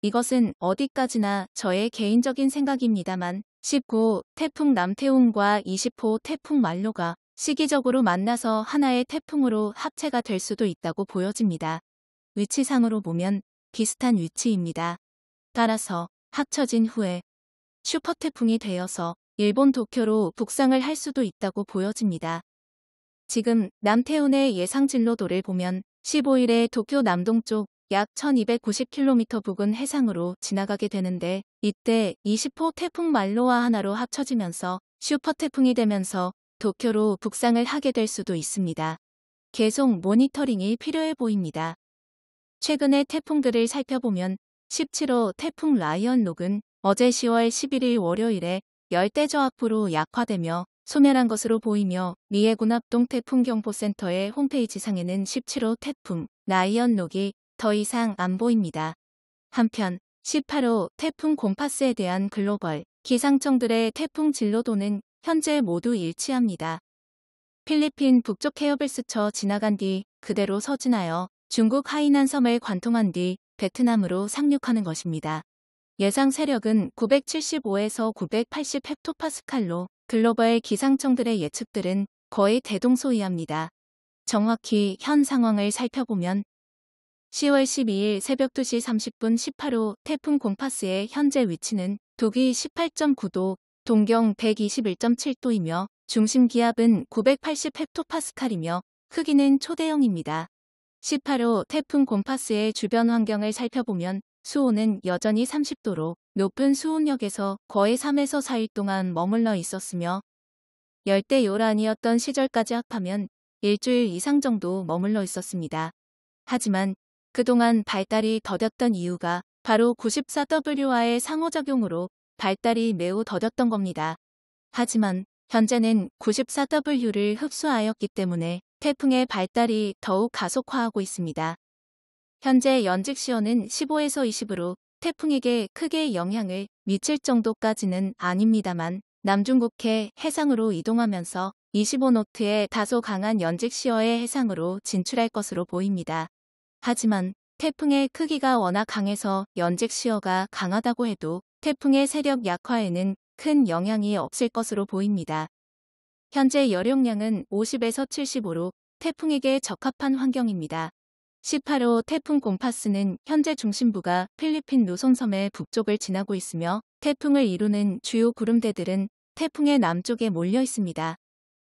이것은 어디까지나 저의 개인적인 생각입니다만 19. 태풍 남태웅과 20호 태풍 만료가 시기적으로 만나서 하나의 태풍으로 합체가 될 수도 있다고 보여집니다. 위치상으로 보면 비슷한 위치입니다. 따라서 합쳐진 후에 슈퍼태풍이 되어서 일본 도쿄로 북상을 할 수도 있다고 보여집니다. 지금 남태운의 예상 진로도를 보면 15일에 도쿄 남동쪽 약 1290km 부근 해상으로 지나가게 되는데 이때 20호 태풍 말로와 하나로 합쳐지면서 슈퍼태풍이 되면서 도쿄로 북상을 하게 될 수도 있습니다. 계속 모니터링이 필요해 보입니다. 최근의 태풍들을 살펴보면 17호 태풍 라이언 록은 어제 10월 11일 월요일에 열대저압부로 약화되며 소멸한 것으로 보이며 미해군 합동 태풍경보센터의 홈페이지 상에는 17호 태풍 라이언 록이 더 이상 안 보입니다. 한편 18호 태풍 곰파스에 대한 글로벌 기상청들의 태풍 진로도는 현재 모두 일치합니다. 필리핀 북쪽 해협을 스쳐 지나간 뒤 그대로 서진하여 중국 하이난 섬을 관통한 뒤 베트남으로 상륙하는 것입니다. 예상 세력은 975에서 980 헥토파스칼로 글로벌 기상청들의 예측들은 거의 대동소이합니다. 정확히 현 상황을 살펴보면 10월 12일 새벽 2시 30분 18호 태풍 곰파스의 현재 위치는 독위 18.9도, 동경 121.7도이며 중심 기압은 980헥토파스칼이며 크기는 초대형입니다. 18호 태풍 곰파스의 주변 환경을 살펴보면 수온은 여전히 30도로 높은 수온역에서 거의 3에서 4일 동안 머물러 있었으며 열대 요란이었던 시절까지 합하면 일주일 이상 정도 머물러 있었습니다. 하지만 그동안 발달이 더뎠던 이유가 바로 94W와의 상호작용으로 발달이 매우 더뎠던 겁니다. 하지만 현재는 94W를 흡수하였기 때문에 태풍의 발달이 더욱 가속화하고 있습니다. 현재 연직 시어는 15에서 20으로 태풍에게 크게 영향을 미칠 정도까지는 아닙니다만 남중국해 해상으로 이동하면서 25노트의 다소 강한 연직 시어의 해상으로 진출할 것으로 보입니다. 하지만 태풍의 크기가 워낙 강해서 연직 시어가 강하다고 해도 태풍의 세력 약화에는 큰 영향이 없을 것으로 보입니다. 현재 여용량은 50에서 75로 태풍에게 적합한 환경입니다. 18호 태풍 곰파스는 현재 중심부가 필리핀 노선섬의 북쪽을 지나고 있으며 태풍을 이루는 주요 구름대들은 태풍의 남쪽에 몰려 있습니다.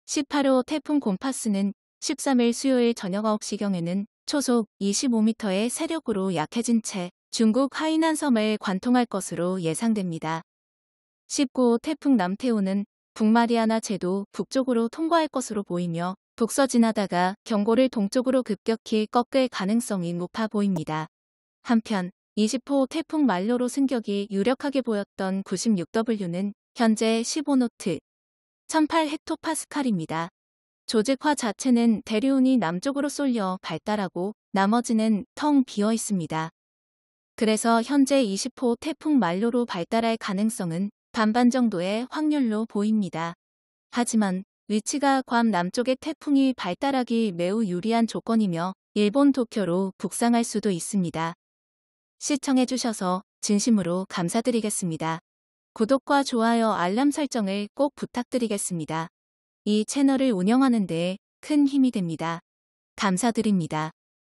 18호 태풍 곰파스는 13일 수요일 저녁 9시경에는 초속 25m의 세력으로 약해진 채 중국 하이난 섬을 관통할 것으로 예상됩니다. 19호 태풍 남태우는 북마리아나 제도 북쪽으로 통과할 것으로 보이며 북서 지나다가 경고를 동쪽으로 급격히 꺾을 가능성이 높아 보입니다. 한편 20호 태풍 말로로 승격이 유력하게 보였던 96W는 현재 15노트 1008헥토파스칼입니다. 조직화 자체는 대류운이 남쪽으로 쏠려 발달하고 나머지는 텅 비어 있습니다. 그래서 현재 20호 태풍 만료로 발달할 가능성은 반반 정도의 확률로 보입니다. 하지만 위치가 괌 남쪽의 태풍이 발달하기 매우 유리한 조건이며 일본 도쿄로 북상할 수도 있습니다. 시청해주셔서 진심으로 감사드리겠습니다. 구독과 좋아요 알람 설정을 꼭 부탁드리겠습니다. 이 채널을 운영하는 데 큰 힘이 됩니다. 감사드립니다.